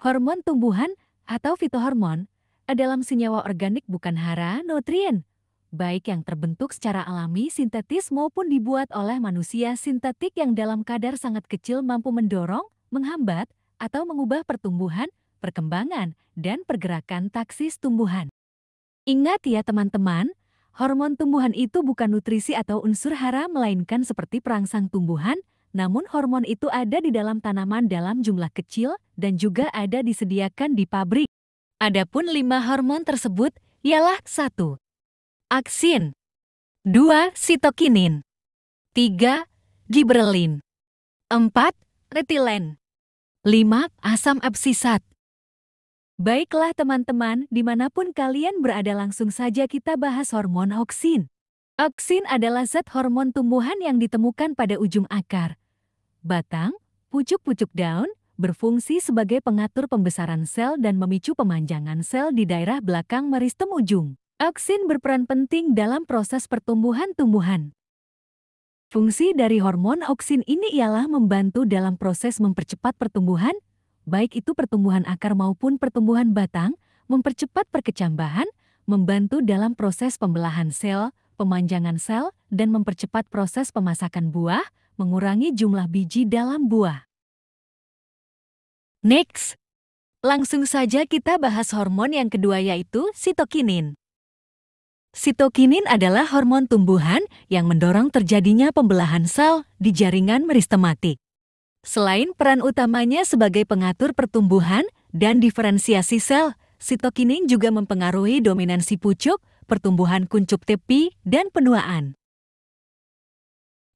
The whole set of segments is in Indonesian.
Hormon tumbuhan atau fitohormon adalah eh, senyawa organik bukan hara nutrien, baik yang terbentuk secara alami sintetis maupun dibuat oleh manusia sintetik yang dalam kadar sangat kecil mampu mendorong, menghambat, atau mengubah pertumbuhan, perkembangan, dan pergerakan taksis tumbuhan. Ingat ya teman-teman, hormon tumbuhan itu bukan nutrisi atau unsur hara melainkan seperti perangsang tumbuhan, namun hormon itu ada di dalam tanaman dalam jumlah kecil dan juga ada disediakan di pabrik. Adapun lima hormon tersebut ialah 1. Aksin 2. Sitokinin tiga Gibrelin empat Retilen lima Asam absisat Baiklah teman-teman, dimanapun kalian berada langsung saja kita bahas hormon oksin. Oksin adalah zat hormon tumbuhan yang ditemukan pada ujung akar, batang, pucuk-pucuk daun, berfungsi sebagai pengatur pembesaran sel dan memicu pemanjangan sel di daerah belakang meristem ujung. Oksin berperan penting dalam proses pertumbuhan tumbuhan. Fungsi dari hormon oksin ini ialah membantu dalam proses mempercepat pertumbuhan, baik itu pertumbuhan akar maupun pertumbuhan batang, mempercepat perkecambahan, membantu dalam proses pembelahan sel, pemanjangan sel, dan mempercepat proses pemasakan buah, mengurangi jumlah biji dalam buah. Next, langsung saja kita bahas hormon yang kedua yaitu sitokinin. Sitokinin adalah hormon tumbuhan yang mendorong terjadinya pembelahan sel di jaringan meristematik. Selain peran utamanya sebagai pengatur pertumbuhan dan diferensiasi sel, sitokinin juga mempengaruhi dominansi pucuk, pertumbuhan kuncup tepi, dan penuaan.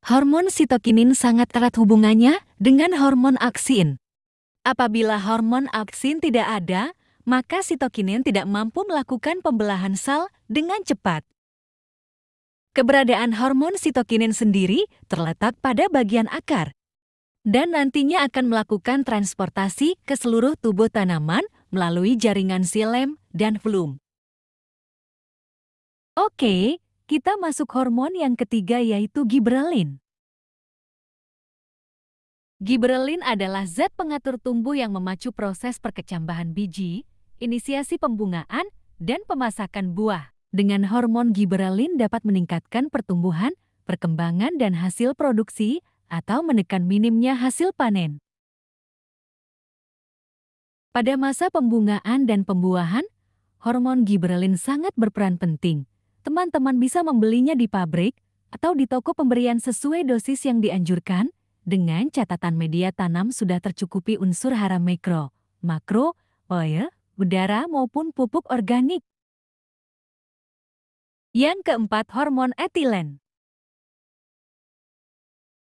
Hormon sitokinin sangat erat hubungannya dengan hormon aksin, Apabila hormon auksin tidak ada, maka sitokinin tidak mampu melakukan pembelahan sel dengan cepat. Keberadaan hormon sitokinin sendiri terletak pada bagian akar dan nantinya akan melakukan transportasi ke seluruh tubuh tanaman melalui jaringan silem dan flum. Oke, kita masuk hormon yang ketiga yaitu gibralin. Giberelin adalah zat pengatur tumbuh yang memacu proses perkecambahan biji, inisiasi pembungaan, dan pemasakan buah. Dengan hormon gibrelin dapat meningkatkan pertumbuhan, perkembangan dan hasil produksi, atau menekan minimnya hasil panen. Pada masa pembungaan dan pembuahan, hormon gibrelin sangat berperan penting. Teman-teman bisa membelinya di pabrik atau di toko pemberian sesuai dosis yang dianjurkan, dengan catatan media tanam sudah tercukupi unsur hara mikro, makro, oil, udara maupun pupuk organik. Yang keempat, hormon etilen.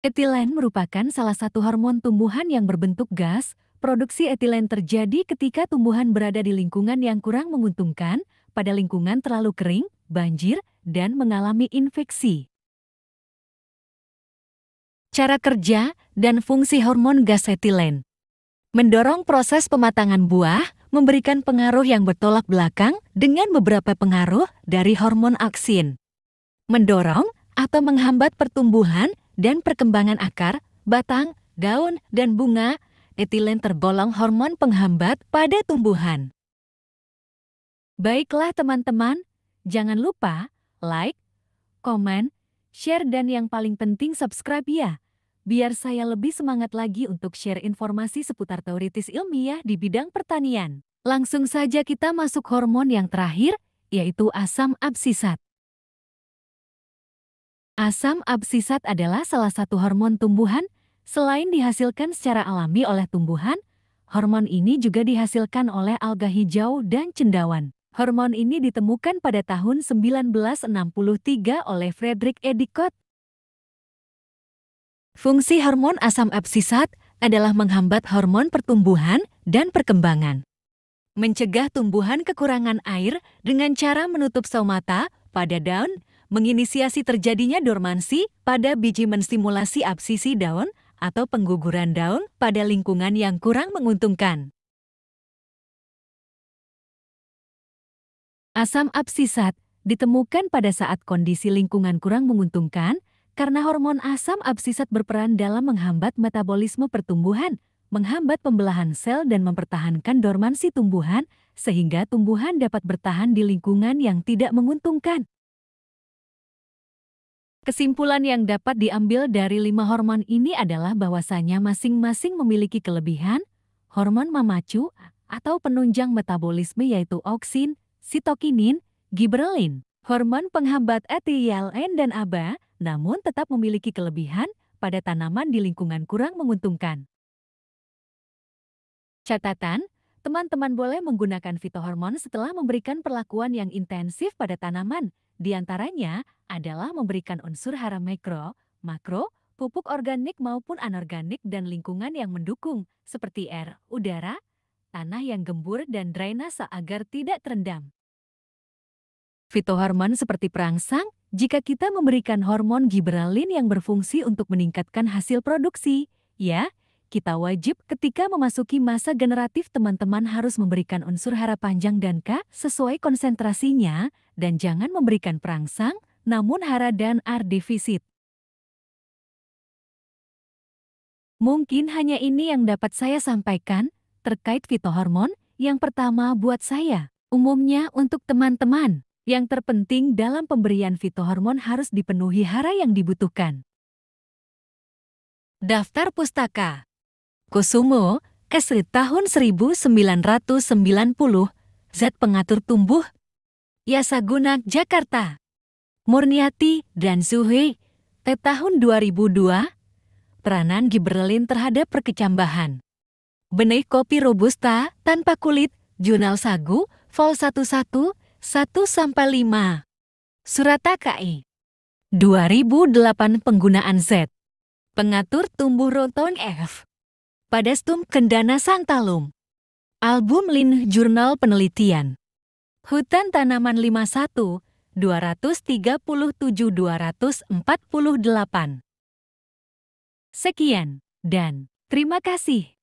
Etilen merupakan salah satu hormon tumbuhan yang berbentuk gas. Produksi etilen terjadi ketika tumbuhan berada di lingkungan yang kurang menguntungkan, pada lingkungan terlalu kering, banjir, dan mengalami infeksi cara kerja, dan fungsi hormon gas etilen. Mendorong proses pematangan buah memberikan pengaruh yang bertolak belakang dengan beberapa pengaruh dari hormon aksin. Mendorong atau menghambat pertumbuhan dan perkembangan akar, batang, daun, dan bunga, etilen tergolong hormon penghambat pada tumbuhan. Baiklah teman-teman, jangan lupa like, komen, share, dan yang paling penting subscribe ya biar saya lebih semangat lagi untuk share informasi seputar teoritis ilmiah di bidang pertanian. Langsung saja kita masuk hormon yang terakhir, yaitu asam absisat. Asam absisat adalah salah satu hormon tumbuhan, selain dihasilkan secara alami oleh tumbuhan, hormon ini juga dihasilkan oleh alga hijau dan cendawan. Hormon ini ditemukan pada tahun 1963 oleh Frederick Edicott, Fungsi hormon asam absisat adalah menghambat hormon pertumbuhan dan perkembangan. Mencegah tumbuhan kekurangan air dengan cara menutup somata pada daun, menginisiasi terjadinya dormansi pada biji menstimulasi absisi daun atau pengguguran daun pada lingkungan yang kurang menguntungkan. Asam absisat ditemukan pada saat kondisi lingkungan kurang menguntungkan karena hormon asam absisat berperan dalam menghambat metabolisme pertumbuhan, menghambat pembelahan sel dan mempertahankan dormansi tumbuhan, sehingga tumbuhan dapat bertahan di lingkungan yang tidak menguntungkan. Kesimpulan yang dapat diambil dari lima hormon ini adalah bahwasanya masing-masing memiliki kelebihan, hormon memacu, atau penunjang metabolisme yaitu oksin, sitokinin, giberelin. Hormon penghambat etilen dan ABA namun tetap memiliki kelebihan pada tanaman di lingkungan kurang menguntungkan. Catatan, teman-teman boleh menggunakan fitohormon setelah memberikan perlakuan yang intensif pada tanaman, di antaranya adalah memberikan unsur hara mikro, makro, pupuk organik maupun anorganik dan lingkungan yang mendukung, seperti air, udara, tanah yang gembur dan drainase agar tidak terendam. Fitohormon seperti perangsang, jika kita memberikan hormon gibralin yang berfungsi untuk meningkatkan hasil produksi, ya, kita wajib ketika memasuki masa generatif teman-teman harus memberikan unsur hara panjang dan K sesuai konsentrasinya, dan jangan memberikan perangsang, namun hara dan R defisit. Mungkin hanya ini yang dapat saya sampaikan terkait fitohormon yang pertama buat saya, umumnya untuk teman-teman. Yang terpenting dalam pemberian fitohormon harus dipenuhi hara yang dibutuhkan. Daftar Pustaka Kusumo, Esri tahun 1990, Z Pengatur Tumbuh, Yasaguna, Jakarta. Murniati dan Suhe, T tahun 2002, peranan Giberlin terhadap perkecambahan. Benih kopi robusta tanpa kulit, Jurnal Sagu, Vol 11, 1-5. Surata KI 2008 penggunaan Z. Pengatur tumbuh roton F. Pada stum kendana santalum. Album Lin Jurnal Penelitian. Hutan Tanaman 51, 237-248. Sekian, dan terima kasih.